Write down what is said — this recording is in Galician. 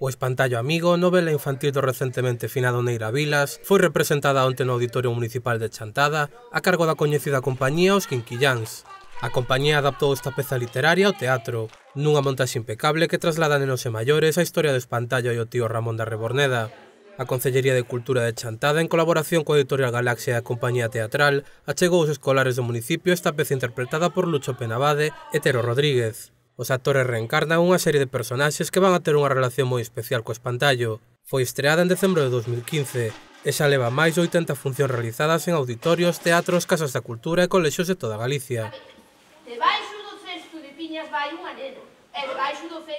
O Espantallo Amigo, novela infantil do recentemente finado Neira Vilas, foi representada onte no Auditorio Municipal de Chantada a cargo da coñecida compañía Os Quinquilláns. A compañía adaptou esta peza literaria ao teatro, nunha montaxe impecable que traslada nenos e maiores a historia do Espantallo e o tío Ramón da Reborneda. A Concellería de Cultura de Chantada, en colaboración coa Editorial Galaxia e a Compañía Teatral, achegou os escolares do municipio esta peza interpretada por Lucho Penabade e Tero Rodríguez. Os actores reencarnan unha serie de personaxes que van a ter unha relación moi especial co espantallo. Foi estreada en decembro de 2015 e xa leva máis de 80 funcións realizadas en auditorios, teatros, casas da cultura e colexios de toda Galicia. Debaixo do cesto de piñas vai unha nena. debaixo do